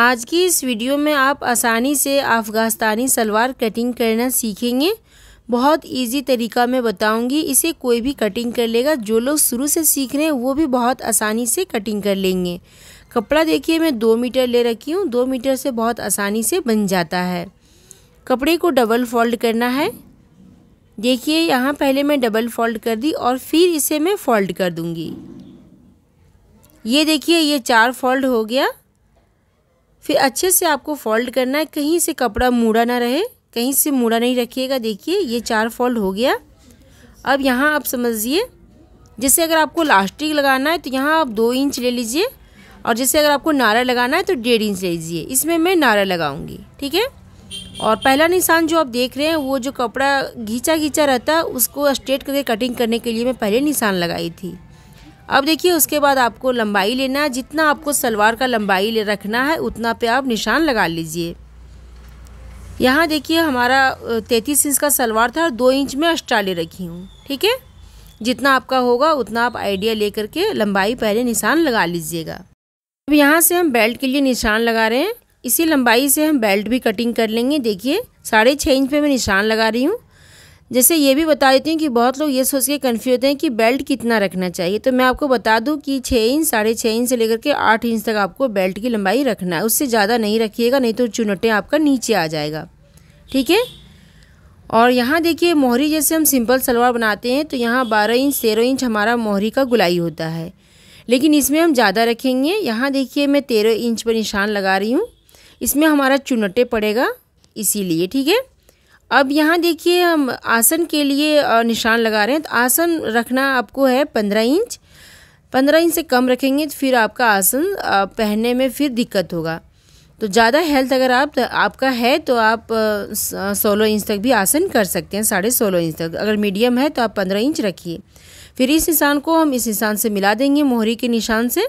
आज की इस वीडियो में आप आसानी से अफगानिस्तानी सलवार कटिंग करना सीखेंगे बहुत इजी तरीका मैं बताऊंगी इसे कोई भी कटिंग कर लेगा जो लोग शुरू से सीख रहे हैं वो भी बहुत आसानी से कटिंग कर लेंगे कपड़ा देखिए मैं दो मीटर ले रखी हूँ दो मीटर से बहुत आसानी से बन जाता है कपड़े को डबल फोल्ड करना है देखिए यहाँ पहले मैं डबल फोल्ड कर दी और फिर इसे मैं फोल्ड कर दूँगी ये देखिए ये चार फोल्ड हो गया फिर अच्छे से आपको फोल्ड करना है कहीं से कपड़ा मुड़ा ना रहे कहीं से मुड़ा नहीं रखिएगा देखिए ये चार फोल्ड हो गया अब यहाँ आप समझिए जैसे अगर आपको लास्टिक लगाना है तो यहाँ आप दो इंच ले लीजिए और जैसे अगर आपको नारा लगाना है तो डेढ़ इंच ले लीजिए इसमें मैं नारा लगाऊंगी ठीक है और पहला निशान जो आप देख रहे हैं वो जो कपड़ा घींचा घींचा रहता है उसको स्ट्रेट करके कटिंग करने के लिए मैं पहले निशान लगाई थी अब देखिए उसके बाद आपको लंबाई लेना है जितना आपको सलवार का लंबाई ले रखना है उतना पे आप निशान लगा लीजिए यहाँ देखिए हमारा तैंतीस इंच का सलवार था और दो इंच में अष्टा ले रखी हूँ ठीक है जितना आपका होगा उतना आप आइडिया ले करके लंबाई पहले निशान लगा लीजिएगा अब यहाँ से हम बेल्ट के लिए निशान लगा रहे हैं इसी लंबाई से हम बेल्ट भी कटिंग कर लेंगे देखिए साढ़े छः इंच पर मैं निशान लगा रही हूँ जैसे ये भी बता देती हूँ कि बहुत लोग ये सोच के कन्फ्यूज होते हैं कि बेल्ट कितना रखना चाहिए तो मैं आपको बता दूँ कि छः इंच साढ़े छः इंच से लेकर के आठ इंच तक आपको बेल्ट की लंबाई रखना है उससे ज़्यादा नहीं रखिएगा नहीं तो चुनटे आपका नीचे आ जाएगा ठीक है और यहाँ देखिए मोहरी जैसे हम सिंपल सलवार बनाते हैं तो यहाँ बारह इंच तेरह इंच हमारा मोहरी का गुलाई होता है लेकिन इसमें हम ज़्यादा रखेंगे यहाँ देखिए मैं तेरह इंच पर निशान लगा रही हूँ इसमें हमारा चुनटे पड़ेगा इसीलिए ठीक है अब यहाँ देखिए हम आसन के लिए निशान लगा रहे हैं तो आसन रखना आपको है पंद्रह इंच पंद्रह इंच से कम रखेंगे तो फिर आपका आसन पहनने में फिर दिक्कत होगा तो ज़्यादा हेल्थ अगर आप आपका है तो आप सोलह इंच तक भी आसन कर सकते हैं साढ़े सोलह इंच तक अगर मीडियम है तो आप पंद्रह इंच रखिए फिर इस निशान को हम इस निशान से मिला देंगे मोहरी के निशान से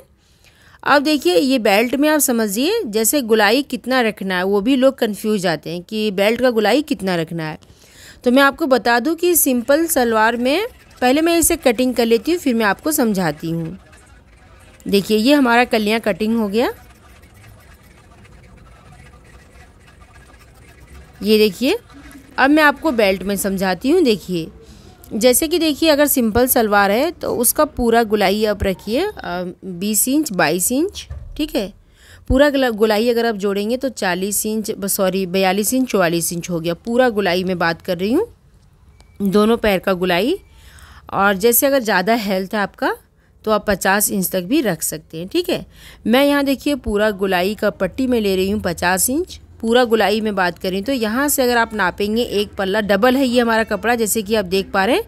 अब देखिए ये बेल्ट में आप समझिए जैसे गुलाई कितना रखना है वो भी लोग कन्फ्यूज जाते हैं कि बेल्ट का गुलाई कितना रखना है तो मैं आपको बता दूं कि सिंपल सलवार में पहले मैं इसे कटिंग कर लेती हूँ फिर मैं आपको समझाती हूँ देखिए ये हमारा कलियाँ कटिंग हो गया ये देखिए अब मैं आपको बेल्ट में समझाती हूँ देखिए जैसे कि देखिए अगर सिंपल सलवार है तो उसका पूरा गुलाई आप रखिए बीस इंच बाईस इंच ठीक है पूरा गुलाई अगर आप जोड़ेंगे तो चालीस इंच सॉरी बयालीस इंच चौवालीस इंच हो गया पूरा गुलाई में बात कर रही हूँ दोनों पैर का गुलाई और जैसे अगर ज़्यादा हेल्थ है आपका तो आप पचास इंच तक भी रख सकते हैं ठीक है मैं यहाँ देखिए पूरा गुलाई का पट्टी में ले रही हूँ पचास इंच पूरा गुलाई में बात करें तो यहाँ से अगर आप नापेंगे एक पल्ला डबल है ये हमारा कपड़ा जैसे कि आप देख पा रहे हैं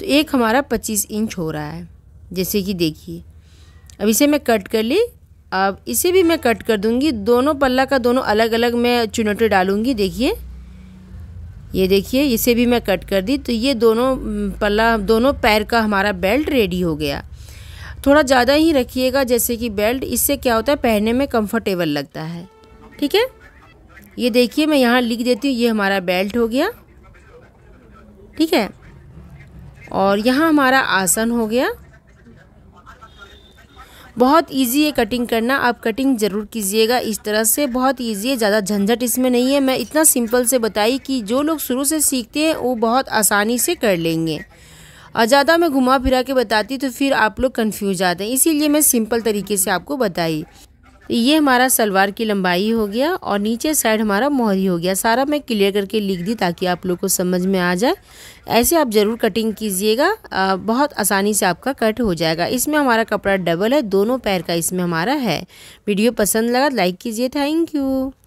तो एक हमारा पच्चीस इंच हो रहा है जैसे कि देखिए अब इसे मैं कट कर ली अब इसे भी मैं कट कर दूंगी दोनों पल्ला का दोनों अलग अलग मैं चुनौटे डालूंगी देखिए ये देखिए इसे भी मैं कट कर दी तो ये दोनों पल्ला दोनों पैर का हमारा बेल्ट रेडी हो गया थोड़ा ज़्यादा ही रखिएगा जैसे कि बेल्ट इससे क्या होता है पहनने में कंफर्टेबल लगता है ठीक है ये देखिए मैं यहाँ लिख देती हूँ ये हमारा बेल्ट हो गया ठीक है और यहाँ हमारा आसन हो गया बहुत इजी है कटिंग करना आप कटिंग ज़रूर कीजिएगा इस तरह से बहुत इजी है ज़्यादा झंझट इसमें नहीं है मैं इतना सिंपल से बताई कि जो लोग शुरू से सीखते हैं वो बहुत आसानी से कर लेंगे और ज़्यादा मैं घुमा फिरा के बताती तो फिर आप लोग कन्फ्यूज आते हैं इसीलिए मैं सिंपल तरीके से आपको बताई ये हमारा सलवार की लंबाई हो गया और नीचे साइड हमारा मोहरी हो गया सारा मैं क्लियर करके लिख दी ताकि आप लोग को समझ में आ जाए ऐसे आप ज़रूर कटिंग कीजिएगा बहुत आसानी से आपका कट हो जाएगा इसमें हमारा कपड़ा डबल है दोनों पैर का इसमें हमारा है वीडियो पसंद लगा लाइक तो कीजिए थैंक यू